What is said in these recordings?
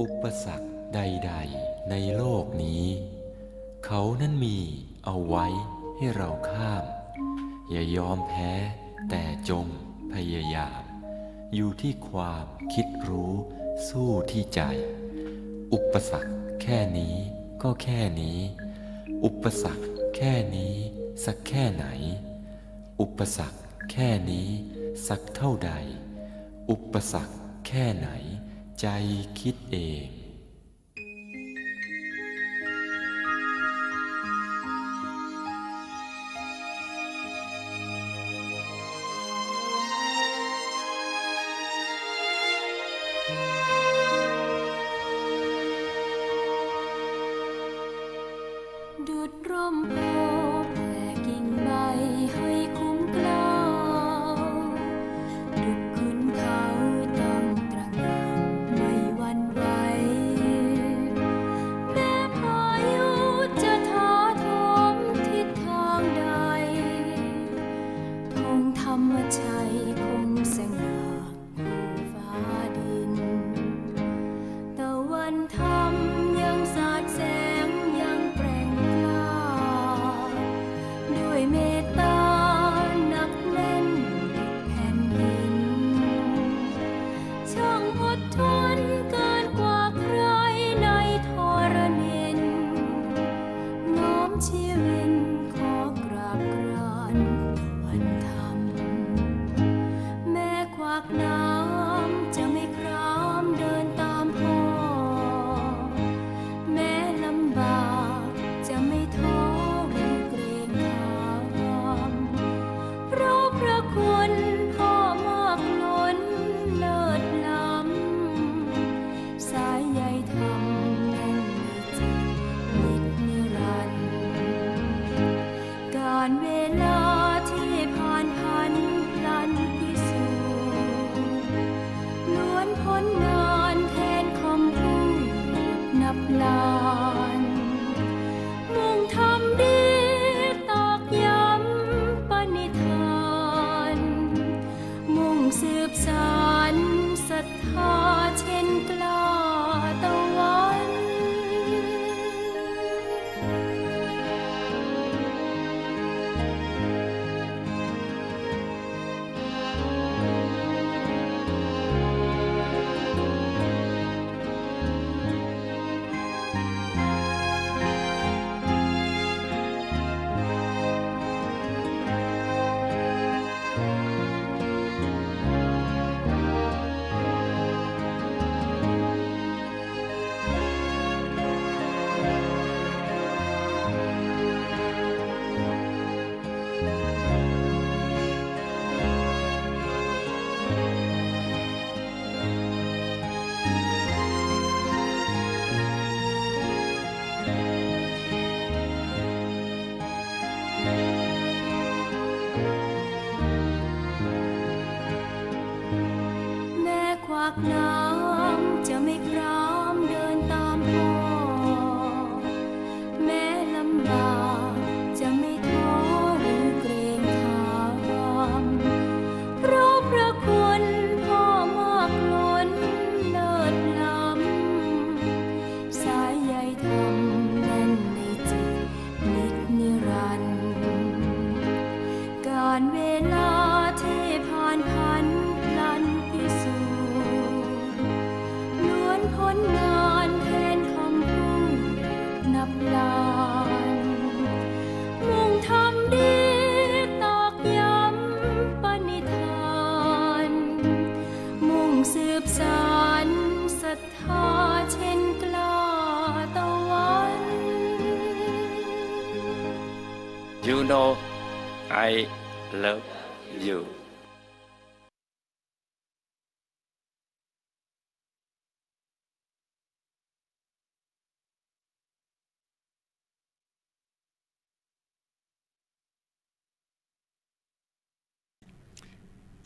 อุปสรรคใดๆในโลกนี้เขานั้นมีเอาไว้ให้เราข้าม อย่ายอมแพ้แต่จงพยายามอยู่ที่ความคิดรู้สู้ที่ใจ อุปสรรคแค่นี้ก็แค่นี้ อุปสรรคแค่นี้ สักแค่ไหน อุปสรรคแค่นี้ สักเท่าใด อุปสรรคแค่ไหนใจคิดเอง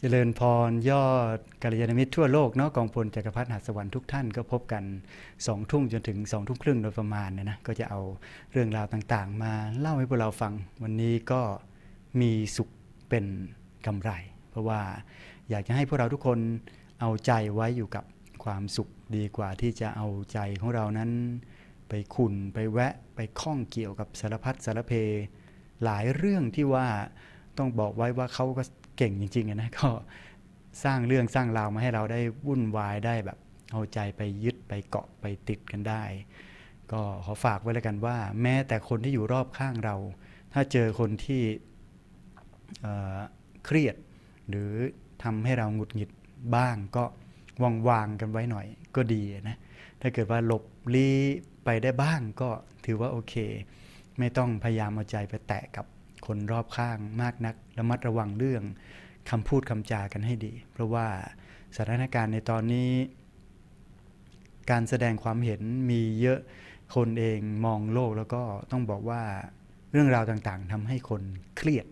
จริญพรยอดกัลยาณมิตรทั่วโลกเนาะกองพลจักรพรรดิหัสวรรค์ทุกท่าน ก็พบกันสองทุ่มจนถึงสองทุ่มครึ่งโดยประมาณนะนะ ก็จะเอาเรื่องราวต่าง ๆ มาเล่าให้พวกเราฟังวันนี้ก็มีสุขเป็นกำไร เพราะว่าอยากจะให้พวกเราทุกคนเอาใจไว้อยู่กับความสุขดีกว่าที่จะเอาใจของเรานั้นไปขุนไปแวะไปข้องเกี่ยวกับสารพัดสารเพหลายเรื่องที่ว่าต้องบอกไว้ว่าเขาก็เก่งจริงๆนะ ก็สร้างเรื่องสร้างราวมาให้เราได้วุ่นวายได้แบบ เอาใจไปยึดไปเกาะไปติดกันได้ ก็ขอฝากไว้เลยกันว่า แม้แต่คนที่อยู่รอบข้างเรา ถ้าเจอคนที่เครียด หรือทำให้เราหงุดหงิดบ้างก็วางวางกันไว้หน่อย ก็ดีนะถ้าเกิดว่าหลบลี้ ไปได้บ้างก็ถือว่าโอเค ไม่ต้องพยายามเอาใจไปแตะกับคนรอบข้างมากนักระมัดระวังเรื่องคำพูดคำจากันให้ดี เพราะว่าสถานการณ์ในตอนนี้ การแสดงความเห็นมีเยอะคนเองมองโลกแล้วก็ต้องบอกว่าเรื่องราวต่างๆทำให้คนเครียด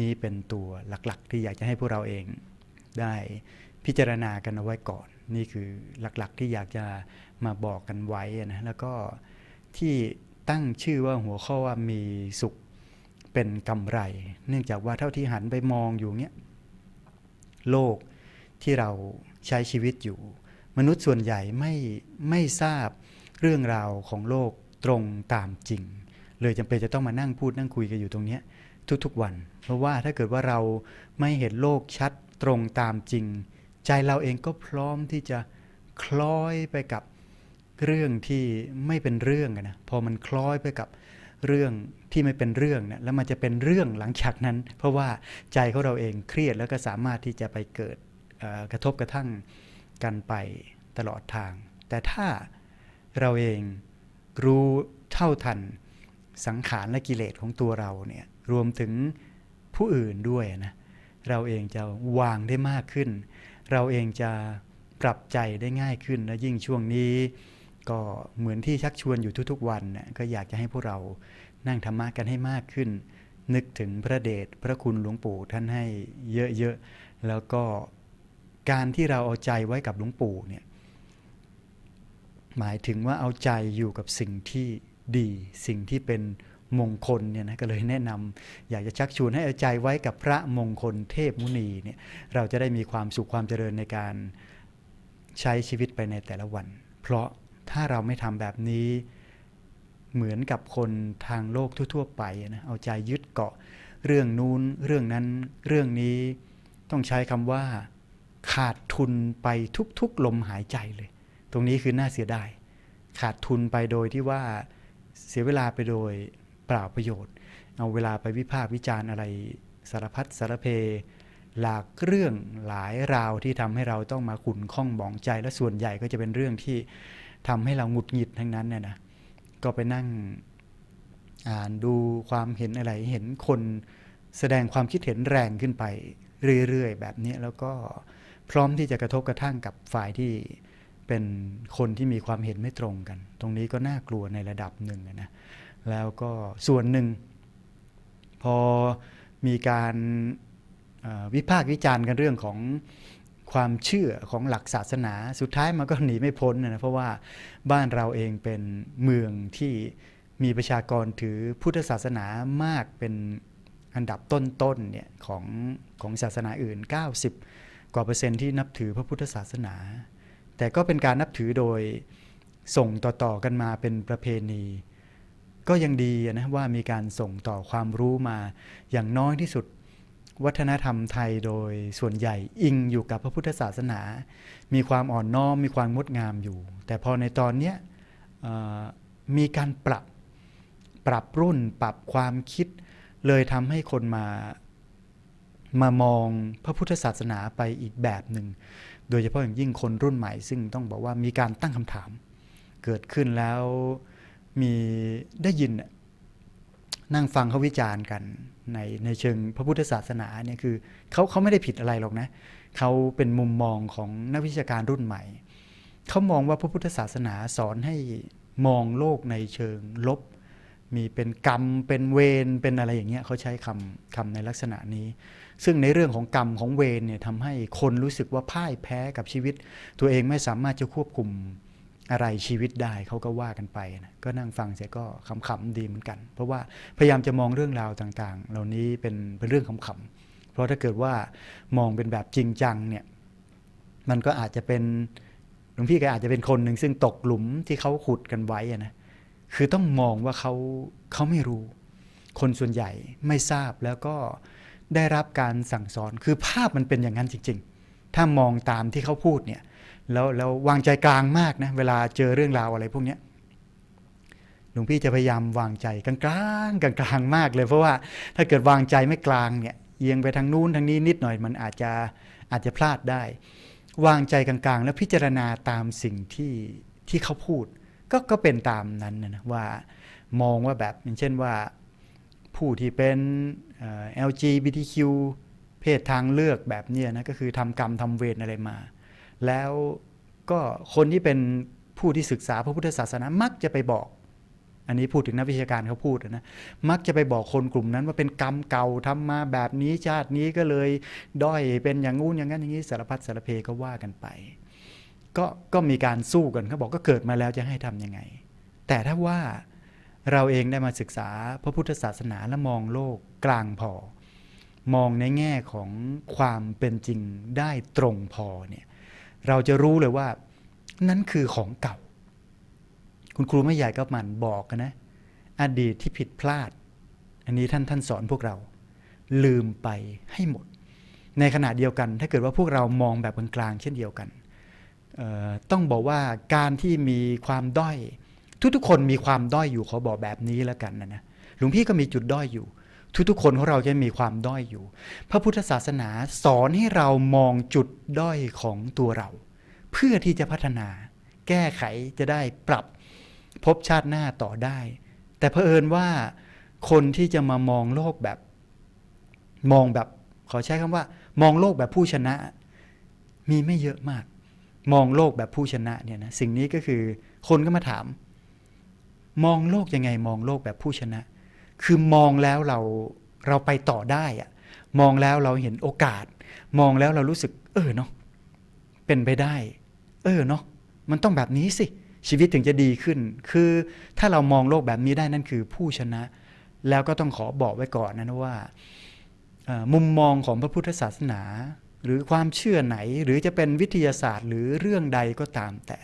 นี้เป็นตัวหลักๆ ที่อยากจะให้พวกเราเองได้พิจารณากันเอาไว้ก่อน นี่คือหลักๆที่อยากจะมาบอกกันไว้นะแล้วก็ที่ตั้งชื่อว่าหัวข้อว่ามีสุขเป็นกำไร เนื่องจากว่าเท่าที่หันไปมองอยู่เนี้ยโลกที่เราใช้ชีวิตอยู่ มนุษย์ส่วนใหญ่ไม่ไม่ทราบเรื่องราวของโลกตรงตามจริง เลยจำเป็นจะต้องมานั่งพูดนั่งคุยกันอยู่ตรงเนี้ยทุกๆวัน เพราะว่าถ้าเกิดว่าเราไม่เห็นโลกชัดตรงตามจริง ใจเราเองก็พร้อมที่จะคล้อยไปกับเรื่องที่ไม่เป็นเรื่องนะพอมันคล้อยไปกับเรื่องที่ไม่เป็นเรื่องนะแล้วมันจะเป็นเรื่องหลังจากนั้น เพราะว่าใจของเราเองเครียดแล้วก็สามารถที่จะไปเกิดกระทบกระทั่งกันไปตลอดทาง แต่ถ้าเราเองรู้เท่าทันสังขารและกิเลสของตัวเราเนี่ยรวมถึงผู้อื่นด้วยนะเราเองจะวางได้มากขึ้น เราเองจะปรับใจได้ง่ายขึ้นและยิ่งช่วงนี้ก็เหมือนที่ชักชวนอยู่ทุกๆวันนะก็อยากจะให้พวกเรานั่งธรรมะกันให้มากขึ้นนึกถึงพระเดชพระคุณหลวงปู่ท่านให้เยอะๆแล้วก็การที่เราเอาใจไว้กับหลวงปู่เนี่ยหมายถึงว่าเอาใจอยู่กับสิ่งที่ดีสิ่งที่เป็นมงคล เนี่ยนะก็เลยแนะนำ อยากจะชักชวนให้เอาใจไว้กับพระมงคลเทพมุนีเนี่ย เราจะได้มีความสุขความเจริญในการใช้ชีวิตไปในแต่ละวัน เพราะถ้าเราไม่ทำแบบนี้เหมือนกับคนทางโลกทั่วๆ ไปนะ เอาใจยึดเกาะเรื่องนู้นเรื่องนั้นเรื่องนี้ต้องใช้คำว่าขาดทุนไปทุกๆลมหายใจเลย ตรงนี้คือน่าเสียดาย ขาดทุนไปโดยที่ว่าเสียเวลาไปโดยเปล่าประโยชน์ เอาเวลาไปวิพากษ์วิจารณ์อะไร สารพัดสารเพ หลากเรื่องหลายราวที่ทำให้เราต้องมาขุนข้องบองใจ และส่วนใหญ่ก็จะเป็นเรื่องที่ทำให้เราหงุดหงิดทั้งนั้นเนี่ยนะก็ไปนั่งอ่านดูความเห็นอะไรเห็นคนแสดงความคิดเห็นแรงขึ้นไปเรื่อยๆแบบนี้แล้วก็พร้อมที่จะกระทบกระทั่งกับฝ่ายที่เป็นคนที่มีความเห็นไม่ตรงกัน ตรงนี้ก็น่ากลัวในระดับหนึ่งนะแล้วก็ส่วนหนึ่งพอมีการวิพากษ์วิจารณ์กันเรื่องของความเชื่อของหลักศาสนาสุดท้ายมันก็หนีไม่พ้นนะเพราะว่าบ้านเราเองเป็นเมืองที่มีประชากรถือพุทธศาสนามากเป็นอันดับต้นๆเนี่ยของของศาสนาอื่น 90กว่าเปอร์เซ็นต์ที่นับถือพระพุทธศาสนา แต่ก็เป็นการนับถือโดยส่งต่อๆ กันมาเป็นประเพณี ก็ยังดีนะว่ามีการส่งต่อความรู้มาอย่างน้อยที่สุดวัฒนธรรมไทยโดยส่วนใหญ่อิงอยู่กับพระพุทธศาสนา มีความอ่อนน้อมมีความงดงามอยู่ แต่พอในตอนนี้มีการปรับปรับรุ่นปรับความคิดเลยทำให้คนมามามองพระพุทธศาสนาไปอีกแบบหนึ่งโดยเฉพาะอย่างยิ่งคนรุ่นใหม่ซึ่งต้องบอกว่ามีการตั้งคำถาม เกิดขึ้นแล้วมีได้ยินนั่งฟังเขาวิจารณ์กันในในเชิงพระพุทธศาสนาเนี่ยคือเขาเขาไม่ได้ผิดอะไรหรอกนะ เขาเป็นมุมมองของนักวิชาการรุ่นใหม่ เขามองว่าพระพุทธศาสนาสอนให้มองโลกในเชิงลบ มีเป็นกรรมเป็นเวรเป็นอะไรอย่างเงี้ยเขาใช้คำคำในลักษณะนี้ ซึ่งในเรื่องของกรรมของเวรเนี่ยทำให้คนรู้สึกว่าพ่ายแพ้กับชีวิต ตัวเองไม่สามารถจะควบคุมอะไรชีวิตได้เขาก็ว่ากันไปนะก็นั่งฟังเสียก็ขำๆดีเหมือนกัน เพราะว่าพยายามจะมองเรื่องราวต่างๆ เหล่านี้เป็นเป็นเรื่องขำๆเพราะถ้าเกิดว่ามองเป็นแบบจริงจังเนี่ยมันก็อาจจะเป็นหลวงพี่ก็อาจจะเป็นคนหนึ่ง ซึ่งตกหลุมที่เขาขุดกันไว้นะคือต้องมองว่าเขาเขาไม่รู้ คนส่วนใหญ่ไม่ทราบแล้วก็ได้รับการสั่งสอนคือภาพมันเป็นอย่างนั้นจริงๆถ้ามองตามที่เขาพูดเนี่ยแล้วแล้ววางใจกลางมากนะเวลาเจอเรื่องราวอะไรพวกนี้หลวงพี่จะพยายามวางใจกลางกลางกลางมากเลยเพราะว่าถ้าเกิดวางใจไม่กลางเนี่ยเอียงไปทางนู้น ทางนี้นิดหน่อยมันอาจจะอาจจะพลาดได้ วางใจกลางๆ แล้วพิจารณาตามสิ่งที่ที่เขาพูด ก็ก็เป็นตามนั้นนะว่า มองว่าแบบอย่างเช่นว่าผู้ที่เป็น LGBTQ เพศทางเลือกแบบนี้นะก็คือทำกรรมทำเวรอะไรมาแล้วก็คนที่เป็นผู้ที่ศึกษาพระพุทธศาสนามักจะไปบอก อันนี้พูดถึงนักวิชาการเขาพูดนะมักจะไปบอกคนกลุ่มนั้นว่าเป็นกรรมเก่าทำมาแบบนี้ชาตินี้ก็เลยด้อยเป็นอย่างงู้นอย่างนั้นอย่างนี้สารพัดสารเพก็ว่ากันไป ก็ก็มีการสู้กันเขาบอกก็เกิดมาแล้วจะให้ทํำยังไง แต่ถ้าว่าเราเองได้มาศึกษาพระพุทธศาสนาและมองโลกกลางพอ มองในแง่ของความเป็นจริงได้ตรงพอเนี่ยเราจะรู้เลยว่านั้นคือของเก่า คุณครูไม่ใหญ่ก็มันบอกนะอดีตที่ผิดพลาด อันนี้ท่านท่านสอนพวกเราลืมไปให้หมด ในขณะเดียวกัน ถ้าเกิดว่าพวกเรามองแบบกลางๆเช่นเดียวกัน ต้องบอกว่าการที่มีความด้อย ทุกๆคนมีความด้อยอยู่ขอบอกแบบนี้แล้วกันนะนะหลวงพี่ก็มีจุดด้อยอยู่ทุก ๆ คนของเราจะมีความด้อยอยู่ พระพุทธศาสนาสอนให้เรามองจุดด้อยของตัวเรา เพื่อที่จะพัฒนาแก้ไขจะได้ปรับพบชาติหน้าต่อได้ แต่เผอิญว่าคนที่จะมามองโลกแบบ มองแบบ ขอใช้คำว่า มองโลกแบบผู้ชนะ มีไม่เยอะมาก มองโลกแบบผู้ชนะเนี่ยนะสิ่งนี้ก็คือคนก็มาถาม มองโลกยังไง มองโลกแบบผู้ชนะคือมองแล้วเราเราไปต่อได้อะมองแล้วเราเห็นโอกาส มองแล้วเรารู้สึก เออเนาะเป็นไปได้ เออเนาะมันต้องแบบนี้สิ ชีวิตถึงจะดีขึ้น คือถ้าเรามองโลกแบบนี้ได้นั่นคือผู้ชนะ แล้วก็ต้องขอบอกไว้ก่อนนะว่ามุมมองของพระพุทธศาสนา หรือความเชื่อไหนหรือจะเป็นวิทยาศาสตร์ หรือเรื่องใดก็ตามแต่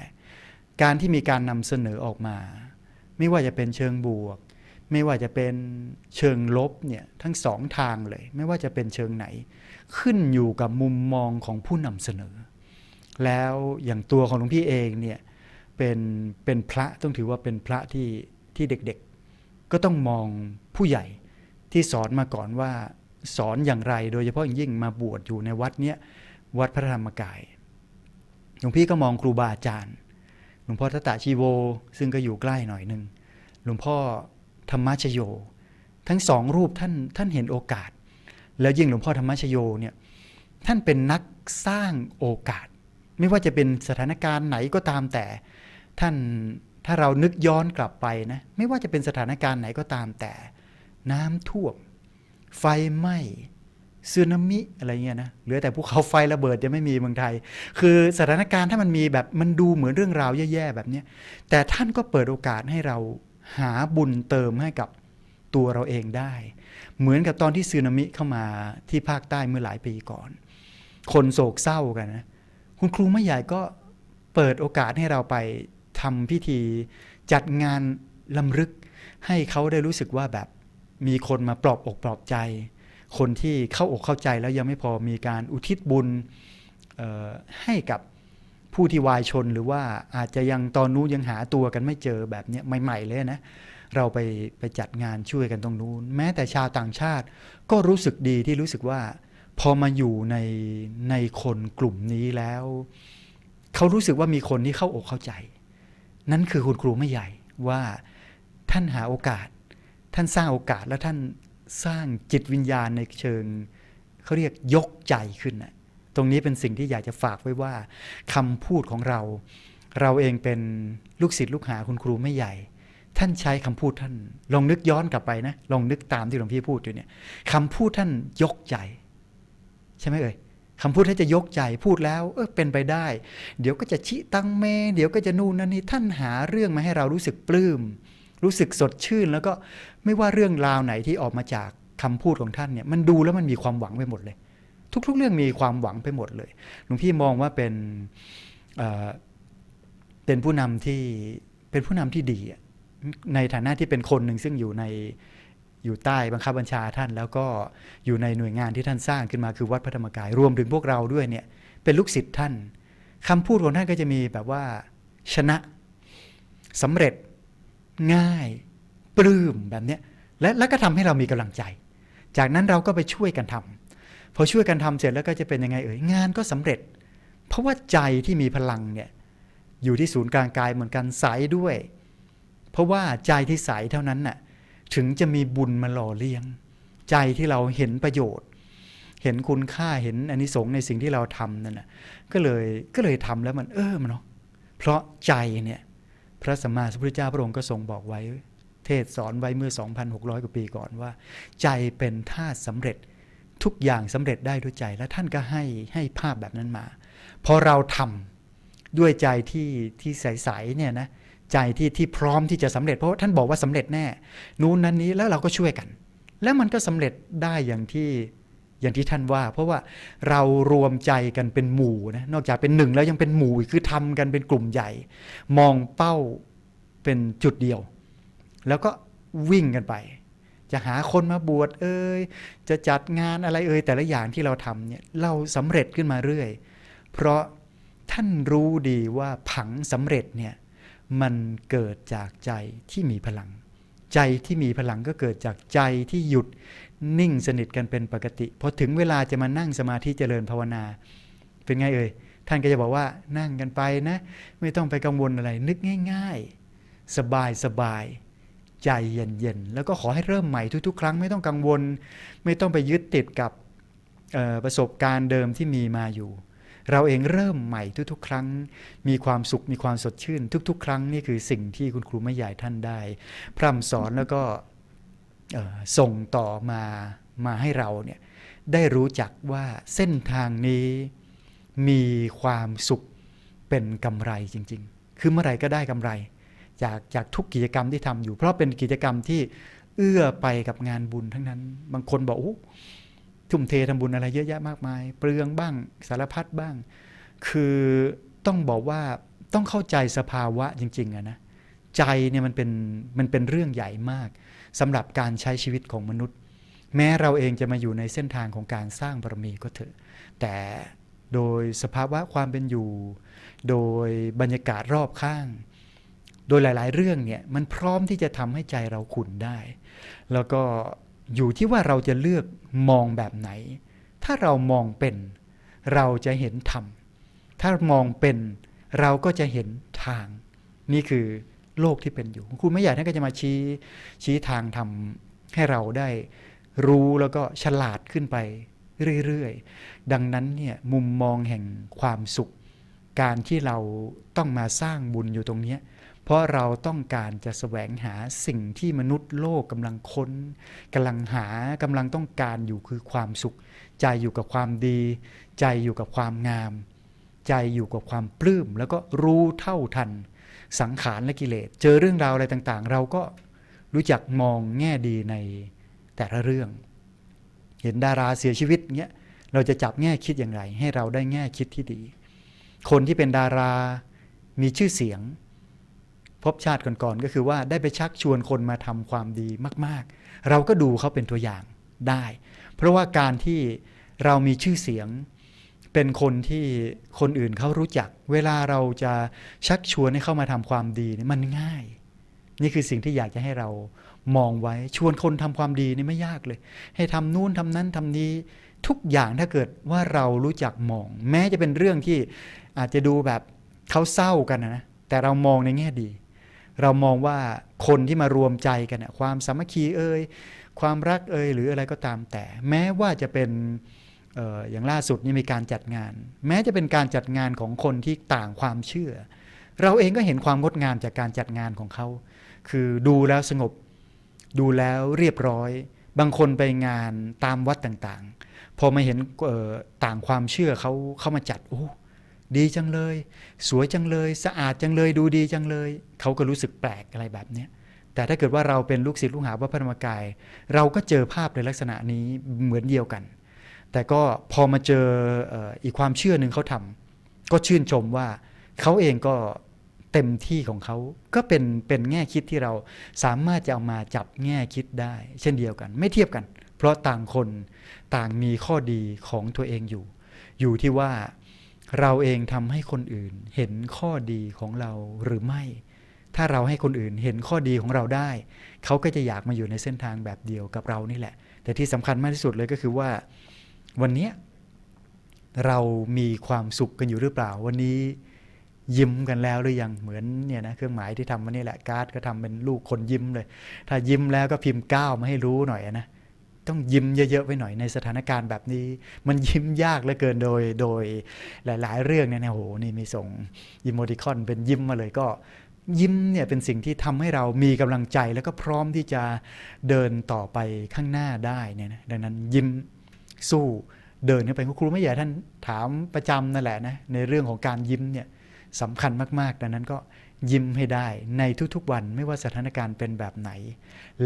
การที่มีการนำเสนอออกมา ไม่ว่าจะเป็นเชิงบวกไม่ว่าจะเป็นเชิงลบเนี่ยทั้งสองทางเลย ไม่ว่าจะเป็นเชิงไหนขึ้นอยู่กับมุมมองของผู้นำเสนอ แล้วอย่างตัวของหลวงพี่เองเนี่ยเป็นเป็นพระต้องถือว่าเป็นพระที่ที่เด็กๆ ก็ต้องมองผู้ใหญ่ที่สอนมาก่อนว่าสอนอย่างไร โดยเฉพาะอย่างยิ่งมาบวชอยู่ในวัดเนี้ยวัดพระธรรมกายหลวงพี่ก็มองครูบาอาจารย์หลวงพ่อทัตตาชีโวซึ่งก็อยู่ใกล้หน่อยหนึ่งหลวงพ่อธรรมชโยทั้งสองรูปท่านท่านเห็นโอกาส แล้วยิ่งหลวงพ่อธรรมชโยเนี่ยท่านเป็นนักสร้างโอกาส ไม่ว่าจะเป็นสถานการณ์ไหนก็ตามแต่ท่านถ้าเรานึกย้อนกลับไปนะไม่ว่าจะเป็นสถานการณ์ไหนก็ตามแต่ น้ำท่วมไฟไหม้ซึนามิอะไรเงี้ยนะเหลือแต่ภูเขาไฟระเบิดยังไม่มีเมืองไทย คือสถานการณ์ถ้ามันมีแบบมันดูเหมือนเรื่องราวแย่ๆแบบนี้แต่ท่านก็เปิดโอกาสให้เราหาบุญเติมให้กับตัวเราเองได้ เหมือนกับตอนที่สึนามิเข้ามาที่ภาคใต้เมื่อหลายปีก่อน คนโศกเศร้ากันนะ คุณครูไม่ใหญ่ก็เปิดโอกาสให้เราไปทำพิธีจัดงานลํำลึกให้เขาได้รู้สึกว่าแบบมีคนมาปลอบอกปลอบใจ คนที่เข้าอกเข้าใจแล้วยังไม่พอมีการอุทิศบุญให้กับผู้ที่วายชนหรือว่าอาจจะยังตอนนู้นยังหาตัวกันไม่เจอแบบนี้ใหม่ ๆเลยนะ เราไปไปจัดงานช่วยกันตรงนู้น แม้แต่ชาวต่างชาติก็รู้สึกดีที่รู้สึกว่า พอมาอยู่ในในคนกลุ่มนี้แล้ว เขารู้สึกว่ามีคนที่เข้าอกเข้าใจ นั่นคือคุณครูไม่ใหญ่ว่าท่านหาโอกาส ท่านสร้างโอกาสและท่านสร้างจิตวิญญาณในเชิงเขาเรียกยกใจขึ้นนะรงนี้เป็นสิ่งที่อยากจะฝากไว้ว่า คำพูดของเรา เราเองเป็นลูกศิษย์ลูกหาคุณครูไม่ใหญ่ ท่านใช้คำพูดท่านลองนึกย้อนกลับไปนะลองนึกตามที่หลวงพี่พูดอยู่เนี่ยคำพูดท่านยกใจ ใช่ไหมเอ่ยคำพูดท่านจะยกใจพูดแล้วเออเป็นไปได้ เดี๋ยวก็จะชี้ตังเมเดี๋ยวก็จะนู่นนั่นนี่ท่านหาเรื่องมาให้เรารู้สึกปลื้มรู้สึกสดชื่น แล้วก็ไม่ว่าเรื่องราวไหนที่ออกมาจากคำพูดของท่านเนี่ยมันดูแล้วมันมีความหวังไปหมดเลยทุกๆ เรื่องมีความหวังไปหมดเลยหลวงพี่มองว่าเป็นเป็นผู้นำที่เป็นผู้นำที่ดี ในฐานะที่เป็นคนหนึ่ง ซึ่งอยู่ในอยู่ใต้บังคับบัญชาท่าน แล้วก็อยู่ในหน่วยงานที่ท่านสร้างขึ้นมาคือวัดพระธรรมกายรวมถึงพวกเราด้วยเนี่ยเป็นลูกศิษย์ท่าน คำพูดของท่านก็จะมีแบบว่าชนะสำเร็จง่ายปลื้มแบบเนี้ยและแล้วก็ทำให้เรามีกำลังใจ จากนั้นเราก็ไปช่วยกันทำพอช่วยกันทำเสร็จแล้วก็จะเป็นยังไงเอ่ยงานก็สำเร็จ เพราะว่าใจที่มีพลังเนี่ยอยู่ที่ศูนย์กลางกายเหมือนกันใสด้วย เพราะว่าใจที่ใสเท่านั้นน่ะถึงจะมีบุญมาหล่อเลี้ยง ใจที่เราเห็นประโยชน์ เห็นคุณค่าเห็นอนนิสงส์ในสิ่งที่เราทำนั่นน่ะก็เลยก็เลยทำแล้วมันเออมันเนาะเพราะใจเนี่ยพระสัมมาสัมพุทธเจ้าพระองค์ก็ทรงบอกไว้ เทศสอนไว้เมื่อ 2,600กว่าปีก่อนว่า ใจเป็นท่าสำเร็จทุกอย่างสำเร็จได้ด้วยใจและท่านก็ให้ให้ภาพแบบนั้นมาพอเราทำด้วยใจที่ที่ใสๆเนี่ยนะ ใจที่ที่พร้อมที่จะสำเร็จ เพราะท่านบอกว่าสำเร็จแน่ นู้นนั้นนี้แล้วเราก็ช่วยกัน แล้วมันก็สำเร็จได้อย่างที่อย่างที่ท่านว่า เพราะว่าเรารวมใจกันเป็นหมู่นะนอกจากเป็นหนึ่งแล้วยังเป็นหมู่คือทำกันเป็นกลุ่มใหญ่ มองเป้าเป็นจุดเดียว แล้วก็วิ่งกันไปจะหาคนมาบวชเอ่ยจะจัดงานอะไรเอ่ยแต่ละอย่างที่เราทำเนี่ยเราสำเร็จขึ้นมาเรื่อยเพราะท่านรู้ดีว่าผังสำเร็จเนี่ยมันเกิดจากใจที่มีพลัง ใจที่มีพลังก็เกิดจากใจที่หยุดนิ่งสนิทกันเป็นปกติพอถึงเวลาจะมานั่งสมาธิเจริญภาวนา เป็นไงเอ่ยท่านก็จะบอกว่านั่งกันไปนะ ไม่ต้องไปกังวลอะไรนึกง่าย ๆ สบายสบายใจเย็นๆ แล้วก็ขอให้เริ่มใหม่ทุกๆ ครั้งไม่ต้องกังวลไม่ต้องไปยึดติดกับประสบการณ์เดิมที่มีมาอยู่ เราเองเริ่มใหม่ทุก ๆ ครั้ง มีความสุขมีความสดชื่นทุกๆ ครั้งนี่คือสิ่งที่คุณครูไม่ใหญ่ท่านได้พร่ำสอนแล้วก็ส่งต่อมามาให้เราเนี่ยได้รู้จักว่าเส้นทางนี้มีความสุขเป็นกำไรจริง ๆ คือเมื่อไรก็ได้กำไรจากจากทุกกิจกรรมที่ทำอยู่เพราะเป็นกิจกรรมที่เอื้อไปกับงานบุญทั้งนั้นบางคนบอกอทุ่มเททำบุญอะไรเยอะแยะมากมายเปลืองบ้างสารพัดบ้าง คือต้องบอกว่าต้องเข้าใจสภาวะจริงๆอะนะใจเนี่ยมันเป็นมันเป็นเรื่องใหญ่มาก สำหรับการใช้ชีวิตของมนุษย์ แม้เราเองจะมาอยู่ในเส้นทางของการสร้างบารมีก็เถอะแต่โดยสภาวะความเป็นอยู่ โดยบรรยากาศรอบข้างโดยหลายๆเรื่องเนี่ยมันพร้อมที่จะทำให้ใจเราขุ่นได้ แล้วก็อยู่ที่ว่าเราจะเลือกมองแบบไหน ถ้าเรามองเป็นเราจะเห็นธรรม ถ้ามองเป็นเราก็จะเห็นทาง นี่คือโลกที่เป็นอยู่ คุณไม่อยากท่านก็จะมาชี้ชี้ทางทำให้เราได้รู้แล้วก็ฉลาดขึ้นไปเรื่อยๆ ดังนั้นเนี่ยมุมมองแห่งความสุข การที่เราต้องมาสร้างบุญอยู่ตรงนี้เพราะเราต้องการจะสแสวงหาสิ่งที่มนุษย์โลกกำลังค้นกำลังหากำลังต้องการอยู่คือความสุข ใจอยู่กับความดี ใจอยู่กับความงาม ใจอยู่กับความปลื้มแล้วก็รู้เท่าทันสังขารและกิเลสเจอเรื่องราวอะไรต่างๆ เราก็รู้จักมองแง่ดีในแต่ละเรื่อง เห็นดาราเสียชีวิตเงี้ยเราจะจับแง่คิดอย่างไร ให้เราได้แง่คิดที่ดี คนที่เป็นดารามีชื่อเสียงพบชาติก่อนๆก็คือว่าได้ไปชักชวนคนมาทำความดีมาก ๆ เราก็ดูเขาเป็นตัวอย่างได้ เพราะว่าการที่เรามีชื่อเสียงเป็นคนที่คนอื่นเขารู้จัก เวลาเราจะชักชวนให้เข้ามาทำความดีนี่มันง่าย นี่คือสิ่งที่อยากจะให้เรามองไว้ชวนคนทำความดีนี่ไม่ยากเลย ให้ทำนู่นทำนั้นทำนี้ ทุกอย่างถ้าเกิดว่าเรารู้จักมอง แม้จะเป็นเรื่องที่อาจจะดูแบบเขาเศร้ากันนะแต่เรามองในแง่ดีเรามองว่าคนที่มารวมใจกัน ความสามัคคีเอ่ยความรักเอ่ยหรืออะไรก็ตามแต่ แม้ว่าจะเป็นอย่างล่าสุดนี่มีการจัดงาน แม้จะเป็นการจัดงานของคนที่ต่างความเชื่อ เราเองก็เห็นความงดงามจากการจัดงานของเขาคือดูแล้วสงบดูแล้วเรียบร้อย บางคนไปงานตามวัดต่างๆ พอมาเห็นต่างความเชื่อเขาเข้ามาจัดโอ้ดีจังเลย สวยจังเลย สะอาดจังเลยดูดีจังเลยเขาก็รู้สึกแปลกอะไรแบบเนี้ย แต่ถ้าเกิดว่าเราเป็นลูกศิษย์ลูกหาวัดพระธรรมกายเราก็เจอภาพในลักษณะนี้เหมือนเดียวกัน แต่ก็พอมาเจออีกความเชื่อหนึ่งเขาทำ ก็ชื่นชมว่าเขาเองก็เต็มที่ของเขาก็เป็นเป็นแง่คิดที่เราสามารถจะเอามาจับแง่คิดได้ เช่นเดียวกัน ไม่เทียบกัน เพราะต่างคนต่างมีข้อดีของตัวเองอยู่ อยู่ที่ว่าเราเองทำให้คนอื่นเห็นข้อดีของเราหรือไม่ ถ้าเราให้คนอื่นเห็นข้อดีของเราได้ เขาก็จะอยากมาอยู่ในเส้นทางแบบเดียวกับเรานี่แหละ แต่ที่สำคัญมากที่สุดเลยก็คือว่าวันนี้เรามีความสุขกันอยู่หรือเปล่า วันนี้ยิ้มกันแล้วหรือยัง เหมือนเนี่ยนะเครื่องหมายที่ทำมานี่แหละ การ์ดก็ทำเป็นลูกคนยิ้มเลย ถ้ายิ้มแล้วก็พิมพ์ก้าวมาให้รู้หน่อยนะต้องยิ้มเยอะ ๆไว้หน่อย ในสถานการณ์แบบนี้มันยิ้มยากเหลือเกินโดย โดย หลายๆ เรื่องเนี่ยนะโหนี่มีส่งยิโมดิคอน เป็นยิ้มมาเลยก็ยิ้มเนี่ยเป็นสิ่งที่ทำให้เรามีกำลังใจแล้วก็พร้อมที่จะเดินต่อไปข้างหน้าได้เนี่ยนะดังนั้นยิ้มสู้เดินเข้าไปครูไม่ใหญ่ท่านถามประจำนั่นแหละนะในเรื่องของการยิ้มเนี่ยสำคัญมาก ๆ ดังนั้นก็ยิ้มให้ได้ในทุกๆ วันไม่ว่าสถานการณ์เป็นแบบไหน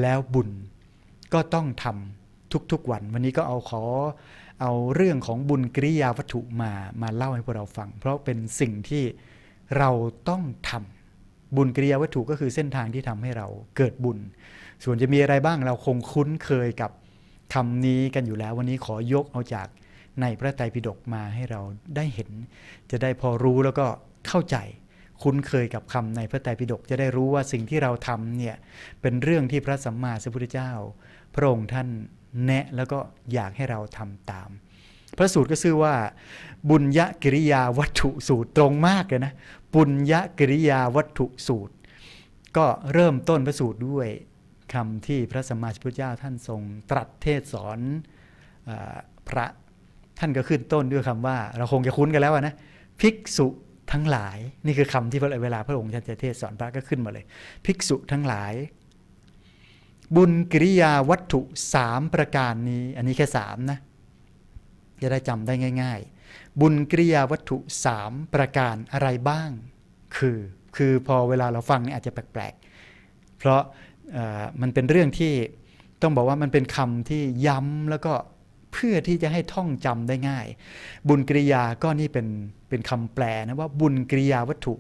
แล้วบุญก็ต้องทำทุกๆวันวันนี้ก็เอาขอเอาเรื่องของบุญกิริยาวัตถุมามาเล่าให้พวกเราฟัง เพราะเป็นสิ่งที่เราต้องทำบุญกิริยาวัตถุก็คือเส้นทางที่ทำให้เราเกิดบุญ ส่วนจะมีอะไรบ้างเราคงคุ้นเคยกับคำนี้กันอยู่แล้ววันนี้ขอยกเอาจากในพระไตรปิฎกมาให้เราได้เห็น จะได้พอรู้แล้วก็เข้าใจคุ้นเคยกับคำในพระไตรปิฎกจะได้รู้ว่าสิ่งที่เราทำเนี่ยเป็นเรื่องที่พระสัมมาสัมพุทธเจ้า พระองค์ท่านแนะแล้วก็อยากให้เราทำตาม พระสูตรก็ชื่อว่าบุญยกิริยาวัตถุสูตรตรงมากเลยนะ บุญยกิริยาวัตถุสูตร ก็เริ่มต้นพระสูตรด้วยคำที่พระสมมาสัมพุทธเจ้าท่านทรงตรัสเทศสอนอพระท่านก็ขึ้นต้นด้วยคำว่า เราคงจะคุ้นกันแล้วนะภิกษุทั้งหลายนี่คือคำที่เวลาพระองค์ท่านจะเทศสอนพระก็ขึ้นมาเลยภิกษุทั้งหลายบุญกิริยาวัตถุสามประการนี้ อันนี้แค่สามนะ จะได้จำได้ง่าย ๆ บุญกิริยาวัตถุสามประการอะไรบ้าง คือ คือพอเวลาเราฟังเนี่ยอาจจะแปลกๆ เพราะมันเป็นเรื่องที่ต้องบอกว่ามันเป็นคำที่ย้ำแล้วก็เพื่อที่จะให้ท่องจำได้ง่าย บุญกิริยาก็นี่เป็นเป็นคำแปลนะว่าบุญกิริยาวัตถุ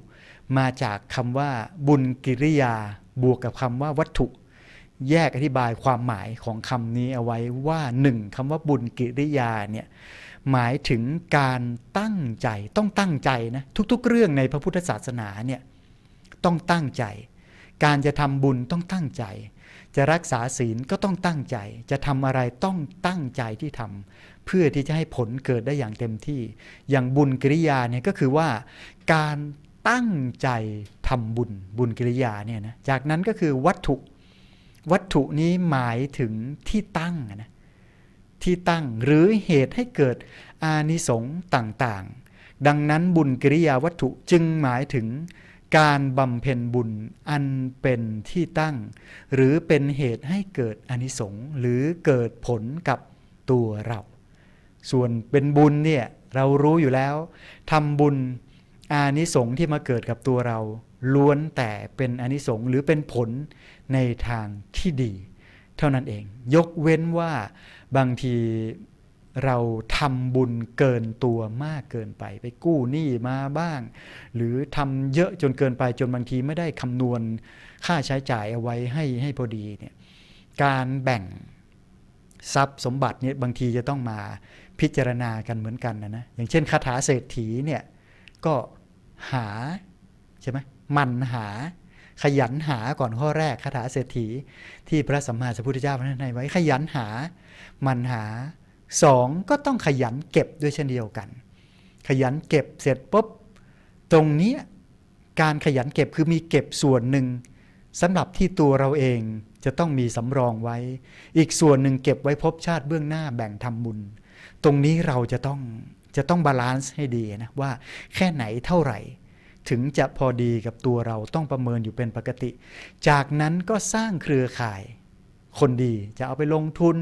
มาจากคำว่า บุญกิริยาบวกกับคำว่าวัตถุแยกอธิบายความหมายของคำนี้เอาไว้ว่าหนึ่งคำว่าบุญกิริยาเนี่ยหมายถึงการตั้งใจต้องตั้งใจนะทุกๆเรื่องในพระพุทธศาสนาเนี่ยต้องตั้งใจ การจะทำบุญต้องตั้งใจ จะรักษาศีลก็ต้องตั้งใจ จะทำอะไรต้องตั้งใจที่ทำเพื่อที่จะให้ผลเกิดได้อย่างเต็มที่ อย่างบุญกิริยาเนี่ยก็คือว่า การตั้งใจทำบุญบุญกิริยาเนี่ยนะจากนั้นก็คือวัตถุวัตถุนี้หมายถึงที่ตั้งนะที่ตั้งหรือเหตุให้เกิดอานิสงส์ต่างๆ ดังนั้นบุญกิริยาวัตถุจึงหมายถึงการบำเพ็ญบุญอันเป็นที่ตั้ง หรือเป็นเหตุให้เกิดอนิสงส์หรือเกิดผลกับตัวเรา ส่วนเป็นบุญเนี่ยเรารู้อยู่แล้วทำบุญอานิสงส์ที่มาเกิดกับตัวเรา ล้วนแต่เป็นอนิสงส์หรือเป็นผลในทางที่ดีเท่านั้นเอง ยกเว้นว่าบางทีเราทำบุญเกินตัวมากเกินไปไปกู้หนี้มาบ้าง หรือทำเยอะจนเกินไปจนบางทีไม่ได้คำนวณค่าใช้จ่ายเอาไว้ให้ให้พอดีเนี่ยการแบ่งทรัพย์สมบัติเนี่ยบางทีจะต้องมาพิจารณากันเหมือนกันนะนะอย่างเช่นคาถาเศรษฐีเนี่ยก็หาใช่ไหมมันหาขยันหาก่อนข้อแรกคาถาเศรษฐีที่พระสัมมาสัมพุทธเจ้าพระนายไว้ ขยันหามันหาสองก็ต้องขยันเก็บด้วยเช่นเดียวกัน ขยันเก็บเสร็จปุ๊บตรงนี้การขยันเก็บคือมีเก็บส่วนหนึ่งสำหรับที่ตัวเราเองจะต้องมีสำรองไว้ อีกส่วนหนึ่งเก็บไว้พบชาติเบื้องหน้าแบ่งทำบุญ ตรงนี้เราจะต้องจะต้องบาลานซ์ให้ดีนะว่าแค่ไหนเท่าไหร่ถึงจะพอดีกับตัวเราต้องประเมินอยู่เป็นปกติ จากนั้นก็สร้างเครือข่ายคนดีจะเอาไปลงทุน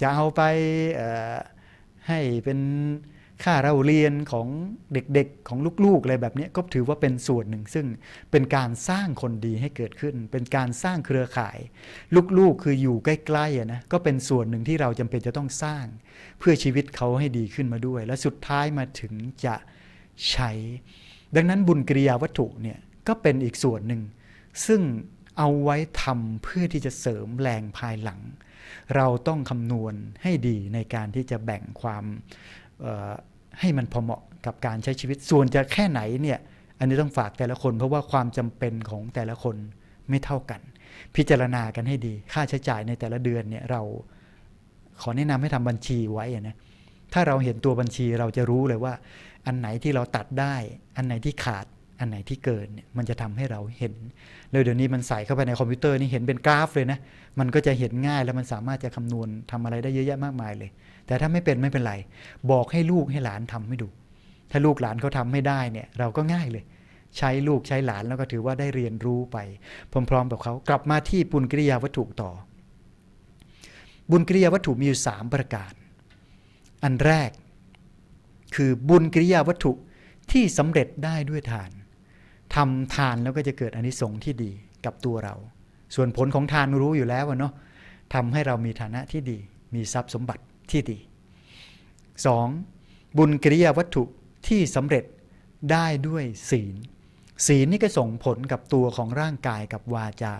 จะเอาไปให้เป็นค่าเราเรียนของเด็กๆ ของลูกๆอะไรแบบนี้ก็ถือว่าเป็นส่วนหนึ่ง ซึ่งเป็นการสร้างคนดีให้เกิดขึ้น เป็นการสร้างเครือข่าย ลูกๆคืออยู่ใกล้ๆนะก็เป็นส่วนหนึ่งที่เราจำเป็นจะต้องสร้างเพื่อชีวิตเขาให้ดีขึ้นมาด้วย และสุดท้ายมาถึงจะใช้ดังนั้นบุญกิริยาวัตถุเนี่ยก็เป็นอีกส่วนหนึ่งซึ่งเอาไว้ทำเพื่อที่จะเสริมแรงภายหลัง เราต้องคำนวณให้ดีในการที่จะแบ่งความให้มันพอเหมาะกับการใช้ชีวิตส่วนจะแค่ไหนเนี่ย อันนี้ต้องฝากแต่ละคนเพราะว่าความจำเป็นของแต่ละคนไม่เท่ากัน พิจารณากันให้ดีค่าใช้จ่ายในแต่ละเดือนเนี่ยเราขอแนะนำให้ทำบัญชีไว้นะถ้าเราเห็นตัวบัญชีเราจะรู้เลยว่าอันไหนที่เราตัดได้ อันไหนที่ขาด อันไหนที่เกินเนี่ยมันจะทำให้เราเห็น เลยเดี๋ยวนี้มันใส่เข้าไปในคอมพิวเตอร์นี่เห็นเป็นกราฟเลยนะ มันก็จะเห็นง่ายแล้วมันสามารถจะคำนวณทำอะไรได้เยอะแยะมากมายเลย แต่ถ้าไม่เป็นไม่เป็นไรบอกให้ลูกให้หลานทำให้ดู ถ้าลูกหลานเขาทาไม่ได้เนี่ยเราก็ง่ายเลย ใช้ลูกใช้หลานแล้วก็ถือว่าได้เรียนรู้ไปพร้อมๆกับเขากลับมาที่บุญกิริยาวัตถุต่อ บุญกิริยาวัตถุมีอยู่สามประการอันแรกคือบุญกิริยาวัตถุที่สำเร็จได้ด้วยทานทำทานแล้วก็จะเกิดอนิสงส์ที่ดีกับตัวเรา ส่วนผลของทานรู้อยู่แล้วเนาะทำให้เรามีฐานะที่ดี มีทรัพย์สมบัติที่ดี 2. บุญกิริยาวัตถุที่สำเร็จได้ด้วยศีล ศีลนี่ก็ส่งผลกับตัวของร่างกายกับวาจา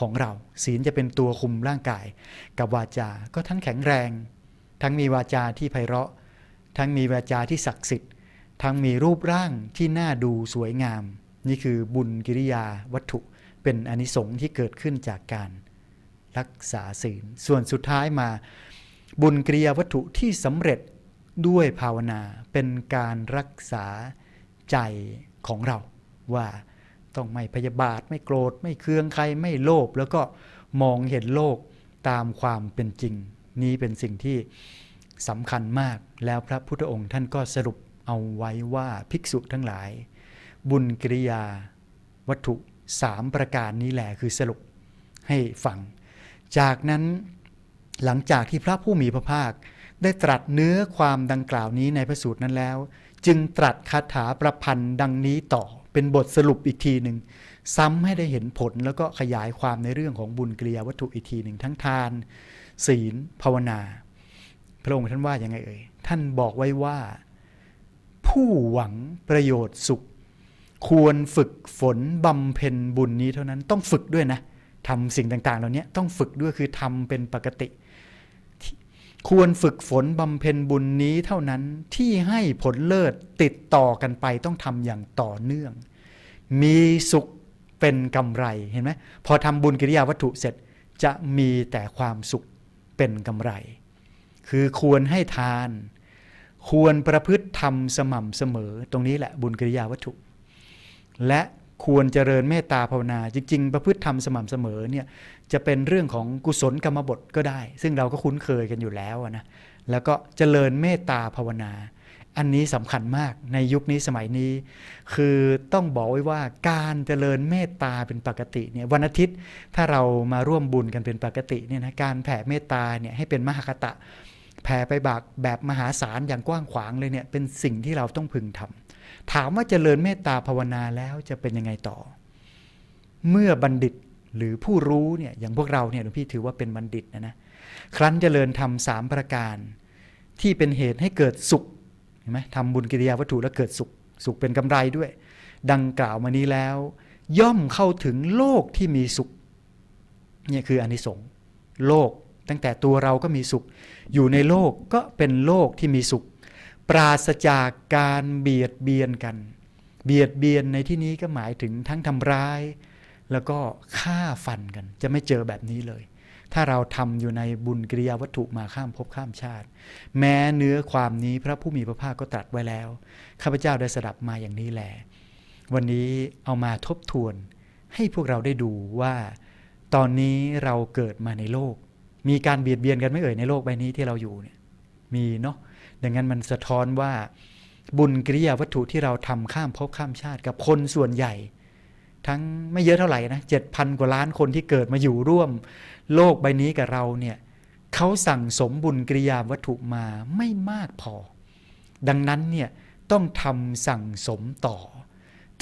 ของเรา ศีลจะเป็นตัวคุมร่างกาย กับวาจา ก็ทั้งแข็งแรง ทั้งมีวาจาที่ไพเราะทั้งมีวาจา ที่ศักดิ์สิทธิ์ทั้งมีรูปร่างที่น่าดูสวยงาม นี่คือบุญกิริยาวัตถุเป็นอนิสงส์ที่เกิดขึ้นจากการรักษาศีลส่วนสุดท้ายมาบุญกิริยาวัตถุที่สำเร็จด้วยภาวนาเป็นการรักษาใจของเราว่าต้องไม่พยาบาทไม่โกรธไม่เคืองใครไม่โลภแล้วก็มองเห็นโลกตามความเป็นจริง นี้เป็นสิ่งที่สำคัญมากแล้วพระพุทธองค์ท่านก็สรุปเอาไว้ว่าภิกษุทั้งหลาย บุญกิริยาวัตถุสามประการนี้แหละคือสรุปให้ฟัง จากนั้นหลังจากที่พระผู้มีพระภาค ได้ตรัสเนื้อความดังกล่าวนี้ในพระสูตรนั้นแล้ว จึงตรัสคาถาประพันธ์ดังนี้ต่อเป็นบทสรุปอีกทีหนึ่งซ้ำให้ได้เห็นผลแล้วก็ขยายความในเรื่องของบุญกิริยาวัตถุอีกทีหนึ่งทั้งทาน ศีลภาวนาพระองค์ท่านว่ายังไงเอ่ย ท่านบอกไว้ว่าผู้หวังประโยชน์สุข ควรฝึกฝนบำเพ็ญบุญนี้เท่านั้น ต้องฝึกด้วยนะทำสิ่งต่างๆเหล่านี้ต้องฝึกด้วย คือทำเป็นปกติ ควรฝึกฝนบำเพ็ญบุญนี้เท่านั้น ที่ให้ผลเลิศติดต่อกันไปต้องทำอย่างต่อเนื่อง มีสุขเป็นกำไร เห็นไหมพอทำบุญกิริยาวัตถุเสร็จจะมีแต่ความสุขเป็นกำไรคือควรให้ทาน ควรประพฤติธรรมสม่ำเสมอ ตรงนี้แหละบุญกิริยาวัตถุ และควรเจริญเมตตาภาวนา จริงๆประพฤติธรรมสม่ำเสมอเนี่ยจะเป็นเรื่องของกุศลกรรมบทก็ได้ ซึ่งเราก็คุ้นเคยกันอยู่แล้วนะ แล้วก็เจริญเมตตาภาวนา อันนี้สำคัญมากในยุคนี้สมัยนี้ คือต้องบอกไว้ว่าการเจริญเมตตาเป็นปกติเนี่ยวันอาทิตย์ถ้าเรามาร่วมบุญกันเป็นปกติเนี่ยนะการแผ่เมตตาเนี่ยให้เป็นมหคตะแผ่ไปบากแบบมหาศาลอย่างกว้างขวางเลยเนี่ย เป็นสิ่งที่เราต้องพึงทำถามว่าจเจริญเมตตาภาวนาแล้วจะเป็นยังไงต่อ เมื่อบัณฑิตหรือผู้รู้เนี่ยอย่างพวกเราเนี่ยหลวงพี่ถือว่าเป็นบัณฑิตนะนะครั้นจเจริญทำสามประการที่เป็นเหตุให้เกิดสุขเห็นไหมทำบุญกิริยาวัตถุแล้วเกิดสุขสุขเป็นกำไรด้วย ดังกล่าวมานี้แล้ว ย่อมเข้าถึงโลกที่มีสุขเนี่ยคืออนิสงส์โลกตั้งแต่ตัวเราก็มีสุขอยู่ในโลกก็เป็นโลกที่มีสุข ปราศจากการเบียดเบียนกัน เบียดเบียนในที่นี้ก็หมายถึงทั้งทำร้าย แล้วก็ฆ่าฟันกัน จะไม่เจอแบบนี้เลย ถ้าเราทำอยู่ในบุญกิริยาวัตถุมาข้ามภพข้ามชาติ แม้เนื้อความนี้พระผู้มีพระภาคก็ตรัสไว้แล้ว ข้าพเจ้าได้สดับมาอย่างนี้แหละวันนี้เอามาทบทวนให้พวกเราได้ดูว่า ตอนนี้เราเกิดมาในโลกมีการเบียดเบียนกันไม่เอ่ยในโลกใบนี้ที่เราอยู่เนี่ยมีเนาะดังนั้นมันสะท้อนว่า บุญกิริยาวัตถุที่เราทำข้ามภพข้ามชาติกับคนส่วนใหญ่ ทั้งไม่เยอะเท่าไหร่นะเจ็ดพันกว่าล้านคนที่เกิดมาอยู่ร่วมโลกใบนี้กับเราเนี่ยเขาสั่งสมบุญกิริยาวัตถุมาไม่มากพอ ดังนั้นเนี่ยต้องทำสั่งสมต่อ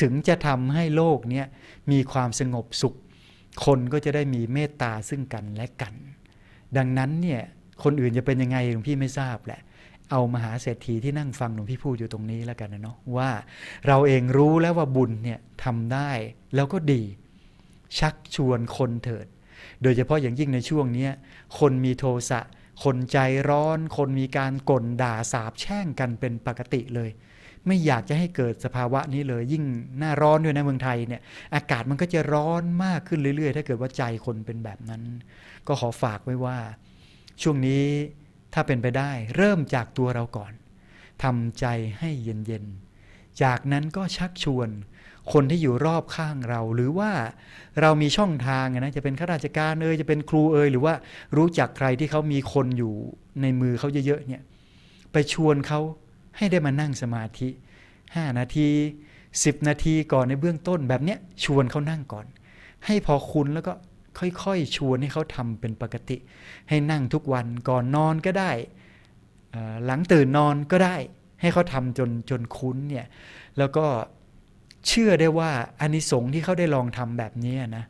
ถึงจะทำให้โลกเนี่ยมีความสงบสุข คนก็จะได้มีเมตตาซึ่งกันและกันดังนั้นเนี่ยคนอื่นจะเป็นยังไงหลวงพี่ไม่ทราบแหละ เอามหาเศรษฐีที่นั่งฟังหลวงพี่พูดอยู่ตรงนี้แล้วกันนะเนาะว่าเราเองรู้แล้วว่าบุญเนี่ยทำได้แล้วก็ดี ชักชวนคนเถิด โดยเฉพาะอย่างยิ่งในช่วงนี้ คนมีโทสะคนใจร้อน คนมีการก่นด่าสาบแช่งกันเป็นปกติเลยไม่อยากจะให้เกิดสภาวะนี้เลย ยิ่งหน้าร้อนด้วยนะเมืองไทยเนี่ย อากาศมันก็จะร้อนมากขึ้นเรื่อย ๆ ถ้าเกิดว่าใจคนเป็นแบบนั้น ก็ขอฝากไว้ว่า ช่วงนี้ถ้าเป็นไปได้ เริ่มจากตัวเราก่อนทำใจให้เย็นๆจากนั้นก็ชักชวน คนที่อยู่รอบข้างเรา หรือว่าเรามีช่องทางนะจะเป็นข้าราชการเอ่ยจะเป็นครูเอ่ยหรือว่ารู้จักใครที่เขามีคนอยู่ในมือเขาเยอะๆเนี่ย ไปชวนเขาให้ได้มานั่งสมาธิ5นาที10นาทีก่อนในเบื้องต้นแบบเนี้ยชวนเขานั่งก่อน ให้พอคุณแล้วก็ค่อยๆชวนให้เขาทำเป็นปกติ ให้นั่งทุกวันก่อนนอนก็ได้หลังตื่นนอนก็ได้ ให้เขาทำจนจนคุ้นเนี่ยแล้วก็เชื่อได้ว่าอานิสงส์ที่เขาได้ลองทำแบบนี้นะ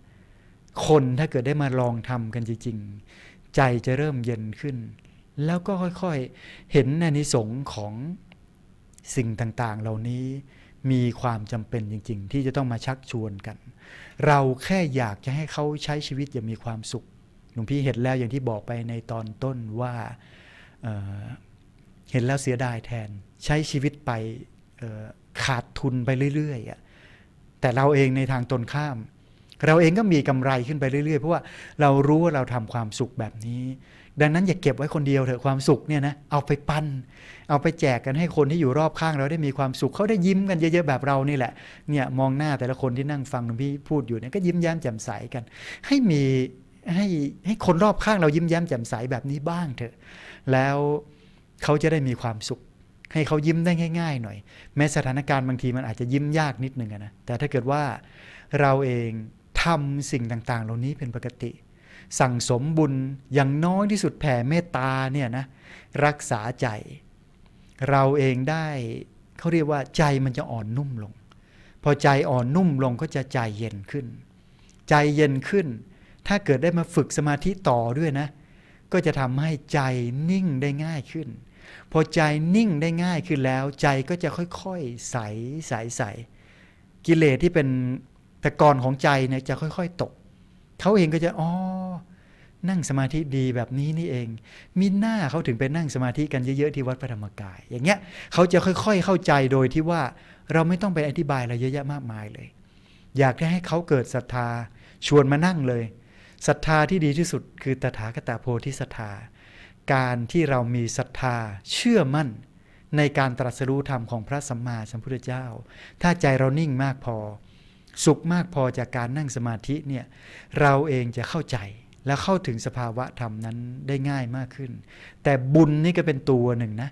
คนถ้าเกิดได้มาลองทำกันจริง ๆ ใจจะเริ่มเย็นขึ้น แล้วก็ค่อยๆ เห็นอานิสงส์ของสิ่งต่างๆ เหล่านี้มีความจำเป็นจริง ๆ ที่จะต้องมาชักชวนกัน เราแค่อยากจะให้เขาใช้ชีวิตอย่างมีความสุขหลวงพี่เห็นแล้วอย่างที่บอกไปในตอนต้นว่าเเห็นแล้วเสียดายแทน ใช้ชีวิตไปขาดทุนไปเรื่อย ๆ แต่เราเองในทางตนข้าม เราเองก็มีกำไรขึ้นไปเรื่อย ๆ เพราะว่าเรารู้ว่าเราทำความสุขแบบนี้ดังนั้นอย่าเก็บไว้คนเดียวเถอะความสุขเนี่ยนะเอาไปปันเอาไปแจกกันให้คนที่อยู่รอบข้างเราได้มีความสุขเขาได้ยิ้มกันเยอะๆแบบเรานี่แหละเนี่ยมองหน้าแต่ละคนที่นั่งฟังหลวงพี่พูดอยู่เนี่ยก็ยิ้มแย้มแจ่มใสกัน ให้มีให้ให้คนรอบข้างเรายิ้มแย้มแจ่มใสแบบนี้บ้างเถอะ แล้วเขาจะได้มีความสุข ให้เขายิ้มได้ง่ายๆหน่อย แม้สถานการณ์บางทีมันอาจจะยิ้มยากนิดนึงนะแต่ถ้าเกิดว่าเราเองทำสิ่งต่าง ๆ เหล่านี้เป็นปกติสั่งสมบุญอย่างน้อยที่สุดแผ่เมตตาเนี่ยนะรักษาใจ เราเองได้เขาเรียกว่าใจมันจะอ่อนนุ่มลง พอใจอ่อนนุ่มลงก็จะใจเย็นขึ้น ใจเย็นขึ้น ถ้าเกิดได้มาฝึกสมาธิต่อด้วยนะก็จะทำให้ใจนิ่งได้ง่ายขึ้น พอใจนิ่งได้ง่ายขึ้นแล้ว ใจก็จะค่อยๆใสใสใสกิเลสที่เป็นตะกอนของใจเนี่ยจะค่อยๆ ตกเขาเองก็จะอ๋อ นั่งสมาธิดีแบบนี้นี่เอง มีหน้าเขาถึงไปนั่งสมาธิกันเยอะๆที่วัดพระธรรมกาย อย่างเงี้ย เขาจะค่อยๆ เข้าใจโดยที่ว่าเราไม่ต้องไปอธิบายอะไรเยอะแยะมากมายเลย อยากให้เขาเกิดศรัทธา ชวนมานั่งเลย ศรัทธาที่ดีที่สุดคือตถาคตโพธิศรัทธา การที่เรามีศรัทธาเชื่อมั่นในการตรัสรู้ธรรมของพระสัมมาสัมพุทธเจ้า ถ้าใจเรานิ่งมากพอสุขมากพอจากการนั่งสมาธิเนี่ยเราเองจะเข้าใจและเข้าถึงสภาวะธรรมนั้นได้ง่ายมากขึ้น แต่บุญนี่ก็เป็นตัวหนึ่งนะ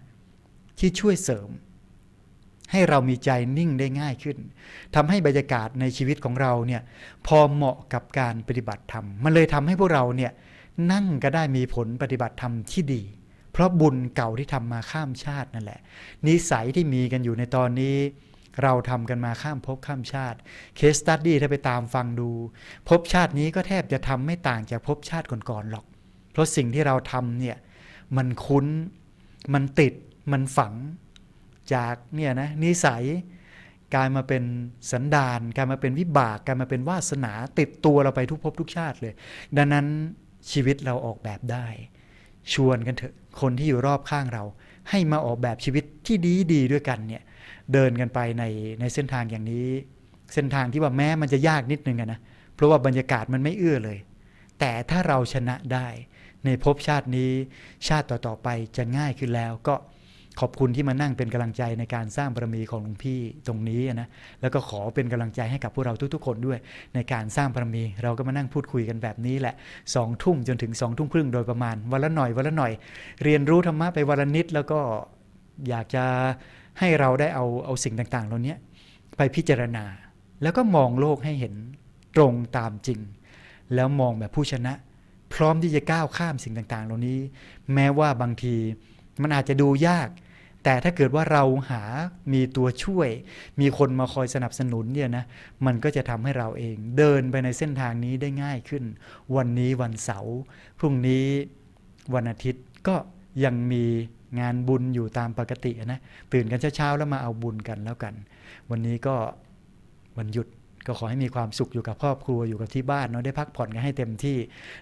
ที่ช่วยเสริม ให้เรามีใจนิ่งได้ง่ายขึ้นทำให้บรรยากาศในชีวิตของเราเนี่ยพอเหมาะกับการปฏิบัติธรรม มันเลยทำให้พวกเราเนี่ยนั่งก็ได้มีผลปฏิบัติธรรมที่ดี เพราะบุญเก่าที่ทำมาข้ามชาตินั่นแหละนิสัยที่มีกันอยู่ในตอนนี้เราทำกันมาข้ามภพข้ามชาติเคสตัดดี้ถ้าไปตามฟังดูภพชาตินี้ก็แทบจะทำไม่ต่างจากภพชาติก่อนๆหรอก เพราะสิ่งที่เราทำเนี่ยมันคุ้นมันติดมันฝังจากเนี่ยนะนิสัยกลายมาเป็นสันดานกลายมาเป็นวิบากกลายมาเป็นวาสนาติดตัวเราไปทุกภพทุกชาติเลย ดังนั้นชีวิตเราออกแบบได้ ชวนกันเถอะคนที่อยู่รอบข้างเรา ให้มาออกแบบชีวิตที่ดีดีด้วยกันเนี่ยเดินกันไปในในเส้นทางอย่างนี้ เส้นทางที่ว่าแม้มันจะยากนิดนึงนะเพราะว่าบรรยากาศมันไม่เอื้อเลย แต่ถ้าเราชนะได้ ในภพชาตินี้ ชาติต่อๆไปจะง่ายขึ้นแล้วก็ขอบคุณที่มานั่งเป็นกำลังใจในการสร้างบารมีของหลวงพี่ตรงนี้นะแล้วก็ขอเป็นกำลังใจให้กับพวกเราทุก ๆ คนด้วยในการสร้างบารมี เราก็มานั่งพูดคุยกันแบบนี้แหละสองทุ่มจนถึงสองทุ่มครึ่งโดยประมาณวันละหน่อยวันละหน่อย เรียนรู้ธรรมะไปวันละนิด แล้วก็อยากจะให้เราได้เอาเอาสิ่งต่างๆเหล่านี้ไปพิจารณาแล้วก็มองโลกให้เห็นตรงตามจริง แล้วมองแบบผู้ชนะ พร้อมที่จะก้าวข้ามสิ่งต่าง ๆ เหล่านี้ แม้ว่าบางทีมันอาจจะดูยาก แต่ถ้าเกิดว่าเราหามีตัวช่วย มีคนมาคอยสนับสนุนเนี่ยนะมันก็จะทำให้เราเองเดินไปในเส้นทางนี้ได้ง่ายขึ้น วันนี้วันเสาร์พรุ่งนี้วันอาทิตย์ก็ยังมีงานบุญอยู่ตามปกติ นะตื่นกันเช้าๆแล้วมาเอาบุญกันแล้วกัน วันนี้ก็วันหยุดก็ขอให้มีความสุขอยู่กับครอบครัวอยู่กับที่บ้านเนาะได้พักผ่อนกันให้เต็มที่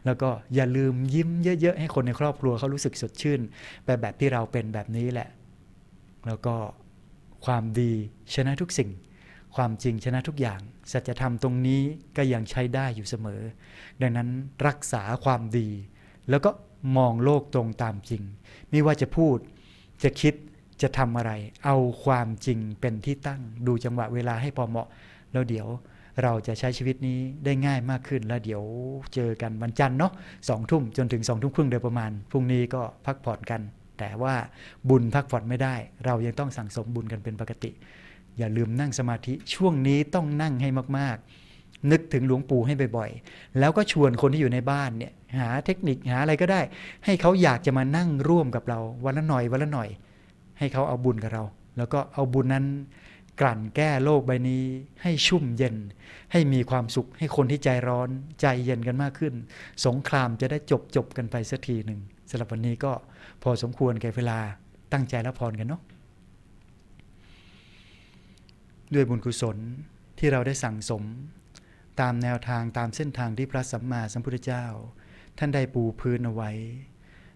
แล้วก็อย่าลืมยิ้มเยอะๆ ให้คนในครอบครัวเขารู้สึกสดชื่นไปแบบที่เราเป็นแบบนี้แหละ แล้วก็ความดีชนะทุกสิ่ง ความจริงชนะทุกอย่างสัจธรรมตรงนี้ก็ยังใช้ได้อยู่เสมอ ดังนั้นรักษาความดีแล้วก็มองโลกตรงตามจริง ไม่ว่าจะพูดจะคิดจะทำอะไร เอาความจริงเป็นที่ตั้งดูจังหวะเวลาให้พอเหมาะ แล้วเดี๋ยวเราจะใช้ชีวิตนี้ได้ง่ายมากขึ้น แล้วเดี๋ยวเจอกัน วันจันทร์เนาะสองทุ่มจนถึงสองทุ่มครึ่งโดยประมาณพรุ่งนี้ก็พักผ่อนกัน แต่ว่าบุญพักผ่อนไม่ได้ เรายังต้องสั่งสมบุญกันเป็นปกติ อย่าลืมนั่งสมาธิช่วงนี้ต้องนั่งให้มากๆนึกถึงหลวงปู่ให้บ่อยๆ แล้วก็ชวนคนที่อยู่ในบ้านเนี่ย หาเทคนิคหาอะไรก็ได้ ให้เขาอยากจะมานั่งร่วมกับเรา วันละหน่อยวันละหน่อย ให้เขาเอาบุญกับเรา แล้วก็เอาบุญนั้น กลั่นแก้โลกใบนี้ ให้ชุ่มเย็น ให้มีความสุขให้คนที่ใจร้อนใจเย็นกันมากขึ้น สงครามจะได้จบจบกันไปสักทีหนึ่งสำหรับวันนี้ก็พอสมควรแก่เวลาตั้งใจรับพรกันเนาะด้วยบุญกุศลที่เราได้สั่งสมตามแนวทางตามเส้นทางที่พระสัมมาสัมพุทธเจ้า ท่านได้ปูพื้นเอาไว้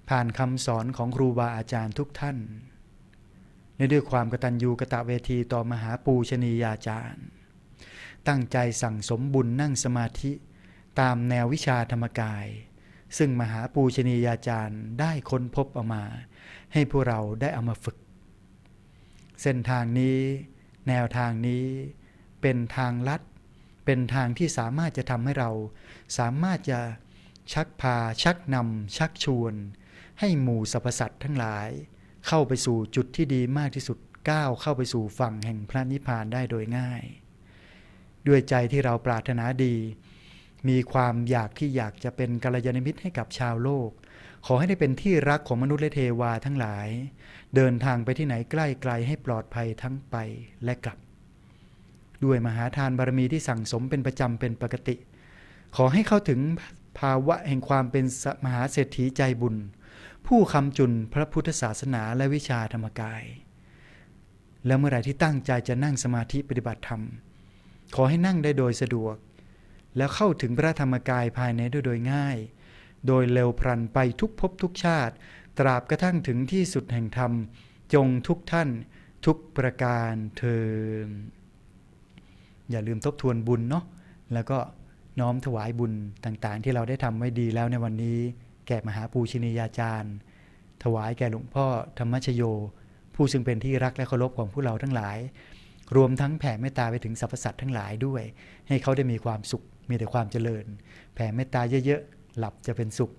ผ่านคำสอนของครูบาอาจารย์ทุกท่านในด้วยความกตัญญูกะตะเวทีต่อมหาปูชนียาจารย์ ตั้งใจสั่งสมบุญนั่งสมาธิ ตามแนววิชาธรรมกาย ซึ่งมหาปูชนียาจารย์ได้ค้นพบออกมา ให้พวกเราได้เอามาฝึก เส้นทางนี้แนวทางนี้เป็นทางลัดเป็นทางที่สามารถจะทำให้เรา สามารถจะชักพาชักนำชักชวน ให้หมู่สรรพสัตว์ทั้งหลาย เข้าไปสู่จุดที่ดีมากที่สุดก้าว เข้าไปสู่ฝั่งแห่งพระนิพพานได้โดยง่าย ด้วยใจที่เราปรารถนาดี มีความอยากที่อยากจะเป็นกัลยาณมิตรให้กับชาวโลก ขอให้ได้เป็นที่รักของมนุษย์และเทวาทั้งหลาย เดินทางไปที่ไหนใกล้ไกลให้ปลอดภัยทั้งไปและกลับด้วยมหาทานบารมีที่สั่งสมเป็นประจำ เป็นปกติ ขอให้เข้าถึงภาวะแห่งความเป็น มหาเศรษฐีใจบุญ ผู้คำจุนพระพุทธศาสนาและวิชาธรรมกาย แล้วเมื่อไรที่ตั้งใจจะนั่งสมาธิปฏิบัติธรรม ขอให้นั่งได้โดยสะดวก แล้วเข้าถึงพระธรรมกายภายในด้วยโดยง่าย โดยเร็วพรันไปทุกภพทุกชาติ ตราบกระทั่งถึงที่สุดแห่งธรรมจงทุกท่าน ทุกประการ เทออย่าลืมทบทวนบุญเนาะแล้วก็น้อมถวายบุญต่างๆ ที่เราได้ทำไว้ดีแล้วในวันนี้แก่มหาปูชนียาจารย์ ถวายแก่หลวงพ่อธรรมชโย ผู้ซึ่งเป็นที่รักและเคารพของพวกเราทั้งหลาย รวมทั้งแผ่เมตตาไปถึงสรรพสัตว์ทั้งหลายด้วย ให้เขาได้มีความสุขมีแต่ความเจริญ แผ่เมตตาเยอะๆ หลับจะเป็นสุข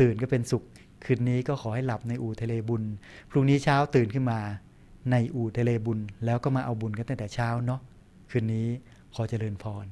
ตื่นก็เป็นสุขคืนนี้ก็ขอให้หลับในอู่ทะเลบุญ พรุ่งนี้เช้าตื่นขึ้นมาในอู่ทะเลบุญ แล้วก็มาเอาบุญกันตั้งแต่เช้าเนาะคืนนี้ขอเจริญพร